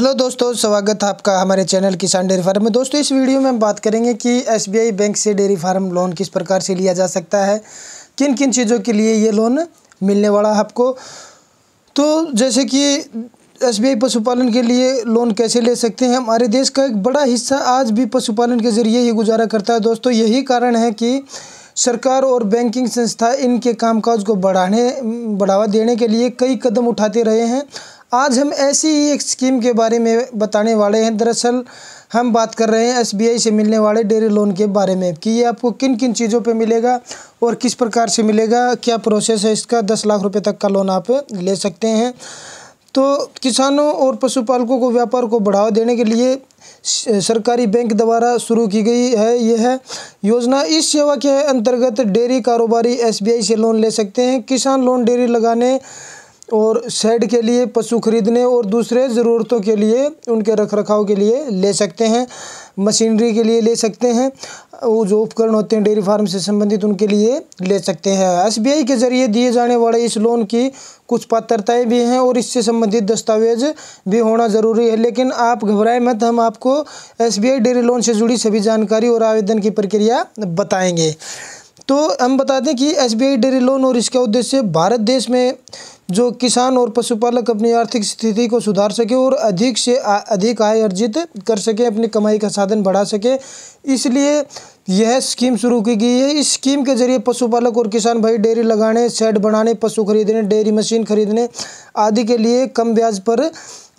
hello दोस्तों स्वागत है आपका हमारे चैनल किसान डेयरी फार्म में दोस्तों इस वीडियो में हम बात करेंगे कि एसबीआई बैंक से डेयरी फार्म लोन किस प्रकार से लिया जा सकता है किन किन चीज़ों के लिए ये लोन मिलने वाला है आपको तो जैसे कि एसबीआई पशुपालन के लिए लोन कैसे ले सकते हैं हमारे देश का एक बड़ा हिस्सा आज भी पशुपालन के ज़रिए ही गुजारा करता है दोस्तों यही कारण है कि सरकार और बैंकिंग संस्था इनके कामकाज को बढ़ाने बढ़ावा देने के लिए कई कदम उठाते रहे हैं आज हम ऐसी ही एक स्कीम के बारे में बताने वाले हैं दरअसल हम बात कर रहे हैं एसबीआई से मिलने वाले डेरी लोन के बारे में कि ये आपको किन किन चीज़ों पे मिलेगा और किस प्रकार से मिलेगा क्या प्रोसेस है इसका दस लाख रुपए तक का लोन आप ले सकते हैं तो किसानों और पशुपालकों को व्यापार को बढ़ावा देने के लिए सरकारी बैंक द्वारा शुरू की गई है यह है योजना इस सेवा के अंतर्गत डेयरी कारोबारी एस से लोन ले सकते हैं किसान लोन डेयरी लगाने और शेड के लिए पशु खरीदने और दूसरे ज़रूरतों के लिए उनके रख रखाव के लिए ले सकते हैं मशीनरी के लिए ले सकते हैं वो जो उपकरण होते हैं डेयरी फार्म से संबंधित उनके लिए ले सकते हैं एसबीआई के जरिए दिए जाने वाले इस लोन की कुछ पात्रताएं भी हैं और इससे संबंधित दस्तावेज भी होना ज़रूरी है लेकिन आप घबराएं मत हम आपको एस डेयरी लोन से जुड़ी सभी जानकारी और आवेदन की प्रक्रिया बताएँगे तो हम बता दें कि एस डेयरी लोन और इसका उद्देश्य भारत देश में जो किसान और पशुपालक अपनी आर्थिक स्थिति को सुधार सके और अधिक से अधिक आय अर्जित कर सके अपनी कमाई का साधन बढ़ा सके इसलिए यह स्कीम शुरू की गई है इस स्कीम के जरिए पशुपालक और किसान भाई डेयरी लगाने शेड बनाने पशु खरीदने डेयरी मशीन खरीदने आदि के लिए कम ब्याज पर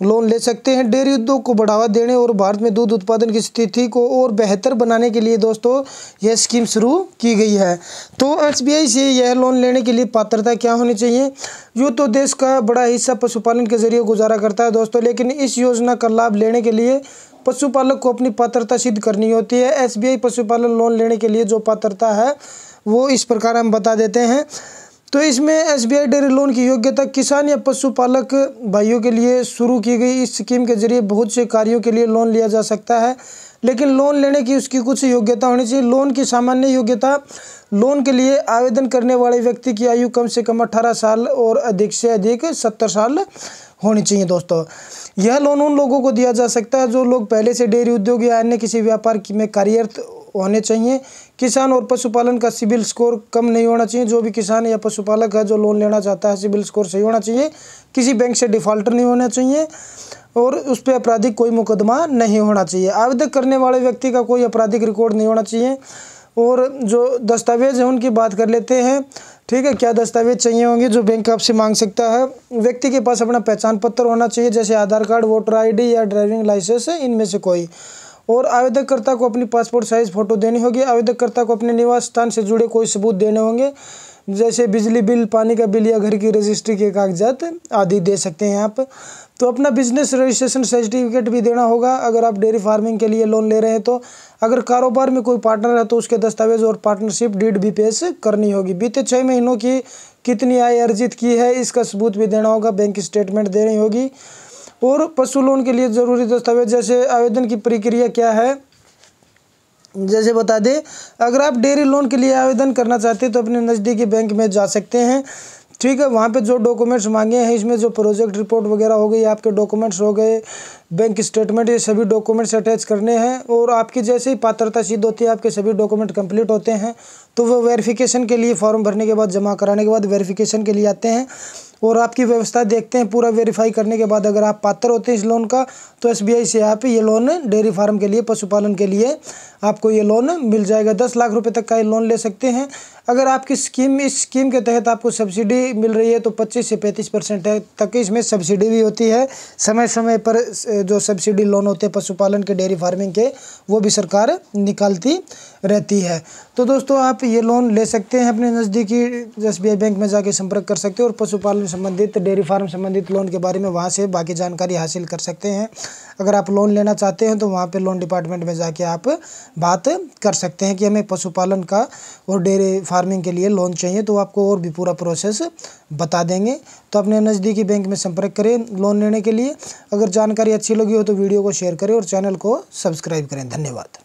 लोन ले सकते हैं डेयरी उद्योग को बढ़ावा देने और भारत में दूध उत्पादन की स्थिति को और बेहतर बनाने के लिए दोस्तों यह स्कीम शुरू की गई है तो एसबीआई से यह लोन लेने के लिए पात्रता क्या होनी चाहिए यो तो देश का बड़ा हिस्सा पशुपालन के जरिए गुजारा करता है दोस्तों लेकिन इस योजना का लाभ लेने के लिए पशुपालक को अपनी पात्रता सिद्ध करनी होती है एसबीआई पशुपालन लोन लेने के लिए जो पात्रता है वो इस प्रकार हम बता देते हैं तो इसमें S B I dairy loan की योग्यता किसान या पशुपालक भाइयों के लिए शुरू की गई इस स्कीम के जरिए बहुत से कार्यों के लिए लोन लिया जा सकता है लेकिन लोन लेने की उसकी कुछ योग्यता होनी चाहिए लोन की सामान्य योग्यता लोन के लिए आवेदन करने वाले व्यक्ति की आयु कम से कम अट्ठारह साल और अधिक से अधिक सत्तर साल होनी चाहिए दोस्तों यह लोन उन लोगों को दिया जा सकता है जो लोग पहले से डेयरी उद्योग या अन्य किसी व्यापार में कार्यरत होने चाहिए किसान और पशुपालन का सिविल स्कोर कम नहीं होना चाहिए जो भी किसान या पशुपालक है जो लोन लेना चाहता है सिविल स्कोर सही होना चाहिए किसी बैंक से डिफ़ॉल्टर नहीं होना चाहिए और उस पर आपराधिक कोई मुकदमा नहीं होना चाहिए आवेदक करने वाले व्यक्ति का कोई आपराधिक रिकॉर्ड नहीं होना चाहिए और जो दस्तावेज हैं उनकी बात कर लेते हैं ठीक है क्या दस्तावेज चाहिए होंगे जो बैंक आपसे मांग सकता है व्यक्ति के पास अपना पहचान पत्र होना चाहिए जैसे आधार कार्ड वोटर आईडी या ड्राइविंग लाइसेंस इनमें से कोई और आवेदककर्ता को अपनी पासपोर्ट साइज़ फ़ोटो देनी होगी आवेदककर्ता को अपने निवास स्थान से जुड़े कोई सबूत देने होंगे जैसे बिजली बिल पानी का बिल या घर की रजिस्ट्री के कागजात आदि दे सकते हैं आप तो अपना बिजनेस रजिस्ट्रेशन सर्टिफिकेट भी देना होगा अगर आप डेयरी फार्मिंग के लिए लोन ले रहे हैं तो अगर कारोबार में कोई पार्टनर है तो उसके दस्तावेज और पार्टनरशिप डीड भी पेश करनी होगी बीते छः महीनों की कितनी आय अर्जित की है इसका सबूत भी देना होगा बैंक स्टेटमेंट देनी होगी और पशु लोन के लिए ज़रूरी दस्तावेज जैसे आवेदन की प्रक्रिया क्या है जैसे बता दें अगर आप डेयरी लोन के लिए आवेदन करना चाहते हैं तो अपने नज़दीकी बैंक में जा सकते हैं ठीक है वहाँ पे जो डॉक्यूमेंट्स मांगे हैं इसमें जो प्रोजेक्ट रिपोर्ट वगैरह हो गई आपके डॉक्यूमेंट्स हो गए बैंक स्टेटमेंट ये सभी डॉक्यूमेंट्स अटैच करने हैं और आपकी जैसे ही पात्रता सिद्ध होती है आपके सभी डॉक्यूमेंट कंप्लीट होते हैं तो वो वेरिफिकेशन के लिए फॉर्म भरने के बाद जमा कराने के बाद वेरिफिकेशन के लिए आते हैं और आपकी व्यवस्था देखते हैं पूरा वेरीफाई करने के बाद अगर आप पात्र होते हैं इस लोन का तो एस से आप ये लोन डेयरी फार्म के लिए पशुपालन के लिए आपको ये लोन मिल जाएगा दस लाख रुपये तक का ये लोन ले सकते हैं अगर आपकी स्कीम इस स्कीम के तहत आपको सब्सिडी मिल रही है तो 25 से 35 परसेंट तक इसमें सब्सिडी भी होती है समय समय पर जो सब्सिडी लोन होते हैं पशुपालन के डेयरी फार्मिंग के वो भी सरकार निकालती रहती है तो दोस्तों आप ये लोन ले सकते हैं अपने नज़दीकी एस बैंक में जाके संपर्क कर सकते हैं और पशुपालन संबंधित डेयरी फार्म संबंधित लोन के बारे में वहाँ से बाकी जानकारी हासिल कर सकते हैं अगर आप लोन लेना चाहते हैं तो वहाँ पर लोन डिपार्टमेंट में जाके आप बात कर सकते हैं कि हमें पशुपालन का और डेयरी फार्मिंग के लिए लोन चाहिए तो आपको और भी पूरा प्रोसेस बता देंगे तो अपने नज़दीकी बैंक में संपर्क करें लोन लेने के लिए अगर जानकारी अच्छी लगी हो तो वीडियो को शेयर करें और चैनल को सब्सक्राइब करें धन्यवाद